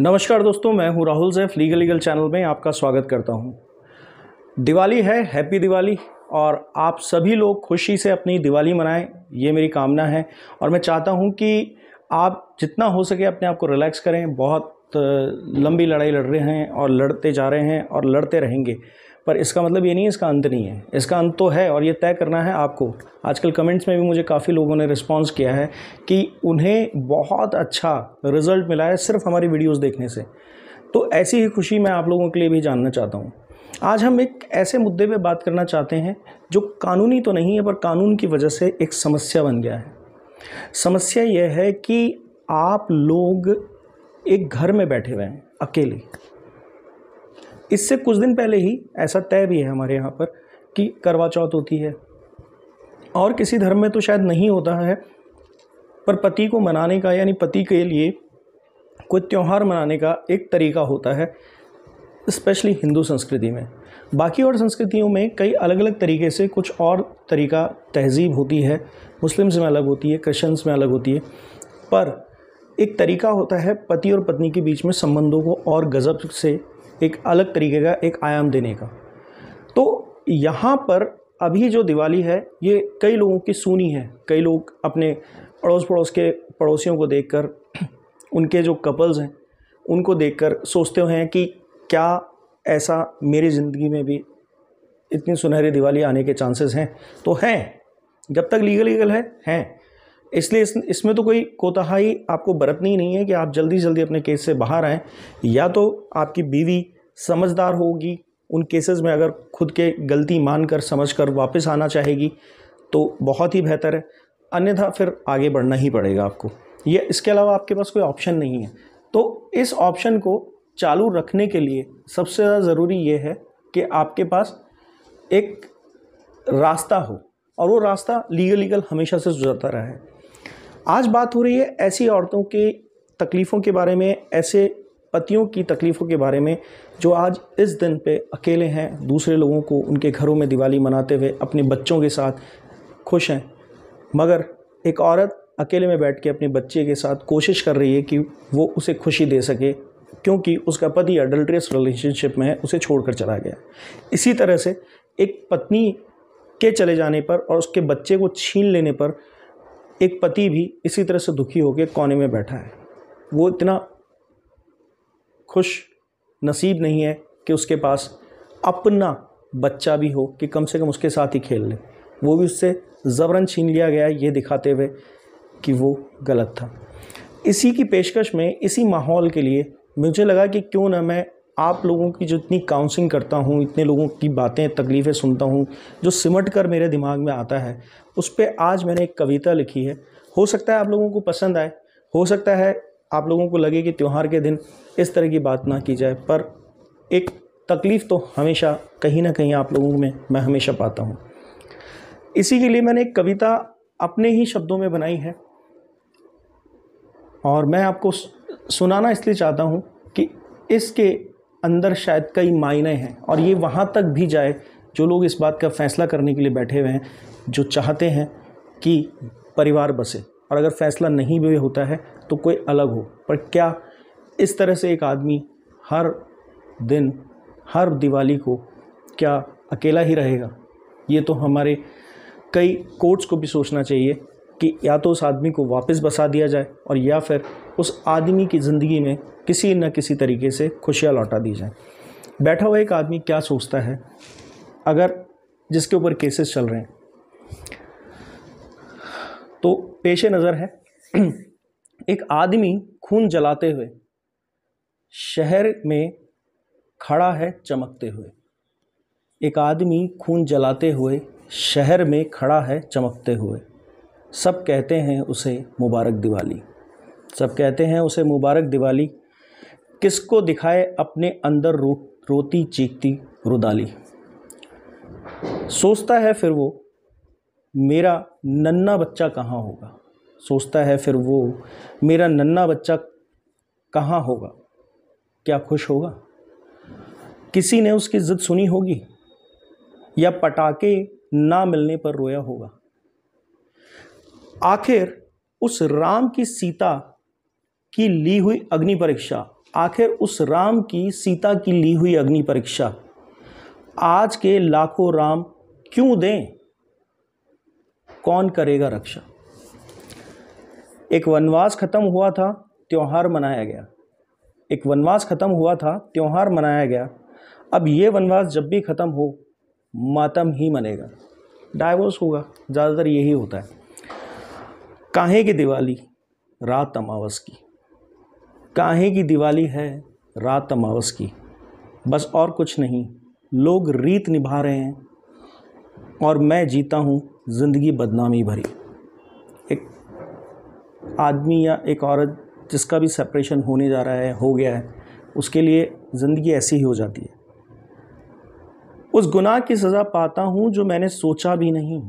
नमस्कार दोस्तों मैं हूं राहुल जैफ लीगल लीगल चैनल में आपका स्वागत करता हूं दिवाली है हैप्पी दिवाली और आप सभी लोग खुशी से अपनी दिवाली मनाएं ये मेरी कामना है और मैं चाहता हूं कि आप जितना हो सके अपने आप को रिलैक्स करें बहुत लंबी लड़ाई लड़ रहे हैं और लड़ते जा रहे हैं और लड़ते रहेंगे पर इसका मतलब ये नहीं है इसका अंत नहीं है इसका अंत तो है और ये तय करना है आपको आजकल कमेंट्स में भी मुझे काफ़ी लोगों ने रिस्पॉन्स किया है कि उन्हें बहुत अच्छा रिजल्ट मिला है सिर्फ हमारी वीडियोस देखने से तो ऐसी ही खुशी मैं आप लोगों के लिए भी जानना चाहता हूँ आज हम एक ऐसे मुद्दे पर बात करना चाहते हैं जो कानूनी तो नहीं है पर कानून की वजह से एक समस्या बन गया है समस्या यह है कि आप लोग एक घर में बैठे हुए हैं अकेले इससे कुछ दिन पहले ही ऐसा तय भी है हमारे यहाँ पर कि करवा चौथ होती है और किसी धर्म में तो शायद नहीं होता है पर पति को मनाने का यानी पति के लिए कोई त्यौहार मनाने का एक तरीका होता है स्पेशली हिंदू संस्कृति में बाकी और संस्कृतियों में कई अलग अलग तरीके से कुछ और तरीका तहजीब होती है मुस्लिम्स में अलग होती है क्रिश्चन्स में अलग होती है पर एक तरीका होता है पति और पत्नी के बीच में संबंधों को और गजब से एक अलग तरीके का एक आयाम देने का तो यहाँ पर अभी जो दिवाली है ये कई लोगों की सुनी है कई लोग अपने अड़ोस पड़ोस के पड़ोसियों को देखकर उनके जो कपल्स हैं उनको देखकर सोचते हैं कि क्या ऐसा मेरी ज़िंदगी में भी इतनी सुनहरी दिवाली आने के चांसेस हैं तो हैं जब तक लीगल लीगल है हैं इसलिए इस, इसमें तो कोई कोताही आपको बरतनी ही नहीं है कि आप जल्दी जल्दी अपने केस से बाहर आएँ या तो आपकी बीवी समझदार होगी उन केसेस में अगर खुद के गलती मान कर समझ कर वापस आना चाहेगी तो बहुत ही बेहतर है अन्यथा फिर आगे बढ़ना ही पड़ेगा आपको ये इसके अलावा आपके पास कोई ऑप्शन नहीं है तो इस ऑप्शन को चालू रखने के लिए सबसे ज़्यादा ज़रूरी ये है कि आपके पास एक रास्ता हो और वो रास्ता लीगल लीगल हमेशा से गुजरता रहा है आज बात हो रही है ऐसी औरतों के तकलीफ़ों के बारे में ऐसे पतियों की तकलीफ़ों के बारे में जो आज इस दिन पे अकेले हैं दूसरे लोगों को उनके घरों में दिवाली मनाते हुए अपने बच्चों के साथ खुश हैं मगर एक औरत अकेले में बैठ के अपने बच्चे के साथ कोशिश कर रही है कि वो उसे खुशी दे सके क्योंकि उसका पति अडल्ट्रियस रिलेशनशिप में है उसे छोड़कर चला गया इसी तरह से एक पत्नी के चले जाने पर और उसके बच्चे को छीन लेने पर एक पति भी इसी तरह से दुखी होकर कोने में बैठा है वो इतना खुश नसीब नहीं है कि उसके पास अपना बच्चा भी हो कि कम से कम उसके साथ ही खेल ले वो भी उससे ज़बरन छीन लिया गया ये दिखाते हुए कि वो गलत था इसी की पेशकश में इसी माहौल के लिए मुझे लगा कि क्यों ना मैं आप लोगों की जितनी काउंसलिंग करता हूँ इतने लोगों की बातें तकलीफ़ें सुनता हूँ जो सिमट कर मेरे दिमाग में आता है उस पर आज मैंने एक कविता लिखी है हो सकता है आप लोगों को पसंद आए हो सकता है आप लोगों को लगे कि त्यौहार के दिन इस तरह की बात ना की जाए पर एक तकलीफ़ तो हमेशा कहीं ना कहीं आप लोगों में मैं हमेशा पाता हूँ इसी के लिए मैंने एक कविता अपने ही शब्दों में बनाई है और मैं आपको सुनाना इसलिए चाहता हूँ कि इसके अंदर शायद कई मायने हैं और ये वहाँ तक भी जाए जो लोग इस बात का फैसला करने के लिए बैठे हुए हैं जो चाहते हैं कि परिवार बसे और अगर फैसला नहीं भी होता है तो कोई अलग हो पर क्या इस तरह से एक आदमी हर दिन हर दिवाली को क्या अकेला ही रहेगा ये तो हमारे कई कोर्ट्स को भी सोचना चाहिए कि या तो उस आदमी को वापस बसा दिया जाए और या फिर उस आदमी की ज़िंदगी में किसी न किसी तरीके से खुशियाँ लौटा दी जाए बैठा हुआ एक आदमी क्या सोचता है अगर जिसके ऊपर केसेस चल रहे हैं तो पेशे नज़र है एक आदमी खून जलाते हुए शहर में खड़ा है चमकते हुए एक आदमी खून जलाते हुए शहर में खड़ा है चमकते हुए सब कहते हैं उसे मुबारक दिवाली सब कहते हैं उसे मुबारक दिवाली किसको दिखाए अपने अंदर रो रोती चीखती रुदाली सोचता है फिर वो मेरा नन्ना बच्चा कहाँ होगा सोचता है फिर वो मेरा नन्ना बच्चा कहाँ होगा क्या खुश होगा किसी ने उसकी ज़िद सुनी होगी या पटाखे ना मिलने पर रोया होगा आखिर उस राम की सीता की ली हुई अग्नि परीक्षा आखिर उस राम की सीता की ली हुई अग्नि परीक्षा आज के लाखों राम क्यों दें कौन करेगा रक्षा एक वनवास खत्म हुआ था त्यौहार मनाया गया एक वनवास खत्म हुआ था त्यौहार मनाया गया अब ये वनवास जब भी ख़त्म हो मातम ही मनेगा डाइवोर्स होगा ज़्यादातर यही होता है काहे की दिवाली रात अमावस की काहे की दिवाली है रात अमावस की बस और कुछ नहीं लोग रीत निभा रहे हैं और मैं जीता हूँ ज़िंदगी बदनामी भरी एक आदमी या एक औरत जिसका भी सेपरेशन होने जा रहा है हो गया है उसके लिए ज़िंदगी ऐसी ही हो जाती है उस गुनाह की सज़ा पाता हूँ जो मैंने सोचा भी नहीं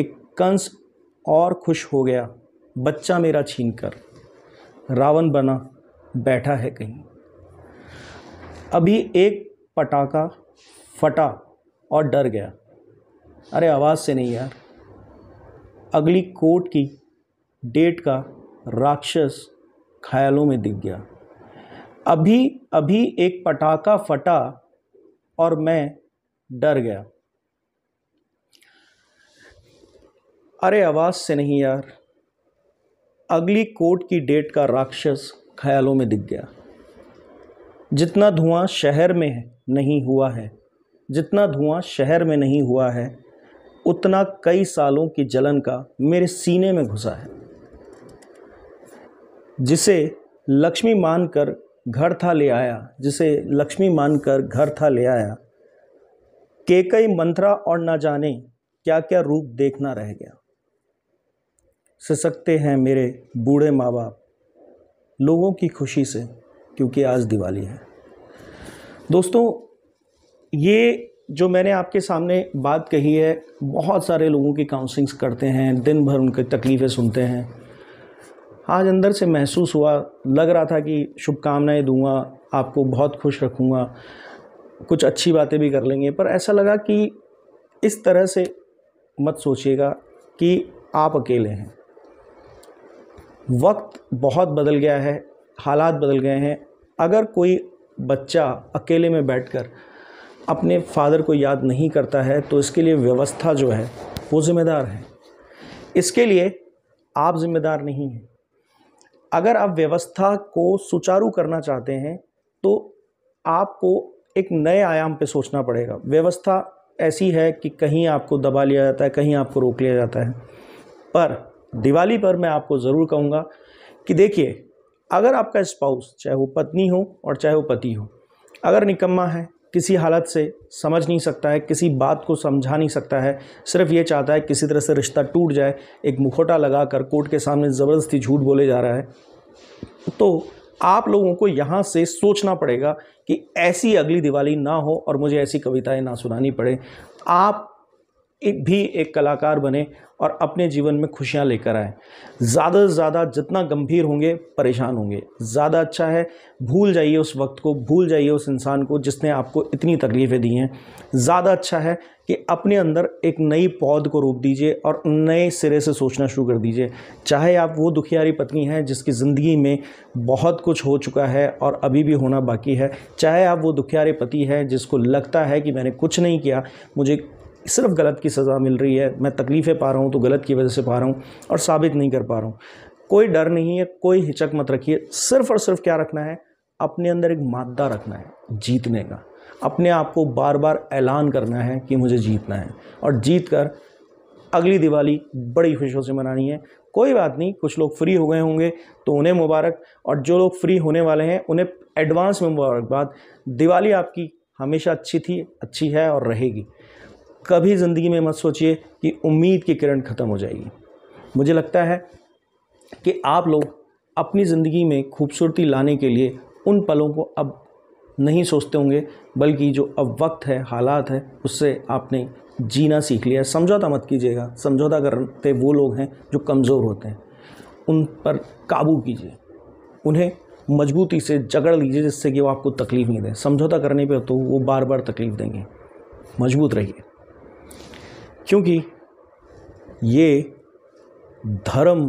एक कंस और खुश हो गया बच्चा मेरा छीन कर रावण बना बैठा है कहीं अभी एक पटाखा फटा और डर गया अरे आवाज़ से नहीं यार अगली कोर्ट की डेट का राक्षस ख्यालों में दिख गया अभी अभी एक पटाखा फटा और मैं डर गया अरे आवाज़ से नहीं यार अगली कोर्ट की डेट का राक्षस ख्यालों में दिख गया जितना धुआं शहर में नहीं हुआ है जितना धुआं शहर में नहीं हुआ है उतना कई सालों की जलन का मेरे सीने में घुसा है जिसे लक्ष्मी मानकर घर था ले आया जिसे लक्ष्मी मानकर घर था ले आया के कई मंत्रा और न जाने क्या क्या रूप देखना रह गया सिसकते हैं मेरे बूढ़े माँ बाप लोगों की खुशी से क्योंकि आज दिवाली है दोस्तों ये जो मैंने आपके सामने बात कही है बहुत सारे लोगों की काउंसलिंग्स करते हैं दिन भर उनकी तकलीफ़ें सुनते हैं आज अंदर से महसूस हुआ लग रहा था कि शुभकामनाएं दूंगा आपको बहुत खुश रखूंगा कुछ अच्छी बातें भी कर लेंगे पर ऐसा लगा कि इस तरह से मत सोचिएगा कि आप अकेले हैं वक्त बहुत बदल गया है हालात बदल गए हैं अगर कोई बच्चा अकेले में बैठकर अपने फादर को याद नहीं करता है तो इसके लिए व्यवस्था जो है वो ज़िम्मेदार है इसके लिए आप ज़िम्मेदार नहीं हैं अगर आप व्यवस्था को सुचारू करना चाहते हैं तो आपको एक नए आयाम पे सोचना पड़ेगा व्यवस्था ऐसी है कि कहीं आपको दबा लिया जाता है कहीं आपको रोक लिया जाता है पर दिवाली पर मैं आपको ज़रूर कहूँगा कि देखिए अगर आपका स्पाउस चाहे वो पत्नी हो और चाहे वो पति हो अगर निकम्मा है किसी हालत से समझ नहीं सकता है किसी बात को समझा नहीं सकता है सिर्फ ये चाहता है किसी तरह से रिश्ता टूट जाए एक मुखोटा लगा कर कोर्ट के सामने ज़बरदस्ती झूठ बोले जा रहा है तो आप लोगों को यहाँ से सोचना पड़ेगा कि ऐसी अगली दिवाली ना हो और मुझे ऐसी कविताएं ना सुनानी पड़े आप भी एक कलाकार बने और अपने जीवन में खुशियाँ लेकर आएँ ज़्यादा से ज़्यादा जितना गंभीर होंगे परेशान होंगे ज़्यादा अच्छा है भूल जाइए उस वक्त को भूल जाइए उस इंसान को जिसने आपको इतनी तकलीफ़ें दी हैं ज़्यादा अच्छा है कि अपने अंदर एक नई पौध को रोप दीजिए और नए सिरे से सोचना शुरू कर दीजिए चाहे आप वो दुखियारी पत्नी हैं जिसकी ज़िंदगी में बहुत कुछ हो चुका है और अभी भी होना बाकी है चाहे आप वो दुखियारे पति हैं जिसको लगता है कि मैंने कुछ नहीं किया मुझे सिर्फ गलत की सज़ा मिल रही है मैं तकलीफ़ें पा रहा हूँ तो गलत की वजह से पा रहा हूँ और साबित नहीं कर पा रहा हूँ कोई डर नहीं है कोई हिचक मत रखिए सिर्फ और सिर्फ क्या रखना है अपने अंदर एक मादा रखना है जीतने का अपने आप को बार बार ऐलान करना है कि मुझे जीतना है और जीत कर अगली दिवाली बड़ी खुशियों से मनानी है कोई बात नहीं कुछ लोग फ्री हो गए होंगे तो उन्हें मुबारक और जो लोग फ्री होने वाले हैं उन्हें एडवांस में मुबारकबाद दिवाली आपकी हमेशा अच्छी थी अच्छी है और रहेगी कभी ज़िंदगी में मत सोचिए कि उम्मीद की किरण ख़त्म हो जाएगी मुझे लगता है कि आप लोग अपनी ज़िंदगी में खूबसूरती लाने के लिए उन पलों को अब नहीं सोचते होंगे बल्कि जो अब वक्त है हालात है उससे आपने जीना सीख लिया समझौता मत कीजिएगा समझौता करते वो लोग हैं जो कमज़ोर होते हैं उन पर काबू कीजिए उन्हें मजबूती से जगड़ लीजिए जिससे कि वो आपको तकलीफ़ नहीं दें समझौता करने पे तो वो बार बार तकलीफ़ देंगे मजबूत रहिए क्योंकि ये धर्म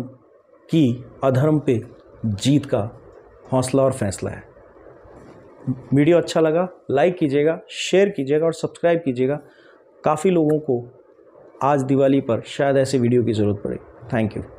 की अधर्म पे जीत का हौसला और फैसला है वीडियो अच्छा लगा लाइक कीजिएगा शेयर कीजिएगा और सब्सक्राइब कीजिएगा काफ़ी लोगों को आज दिवाली पर शायद ऐसे वीडियो की ज़रूरत पड़ेगी थैंक यू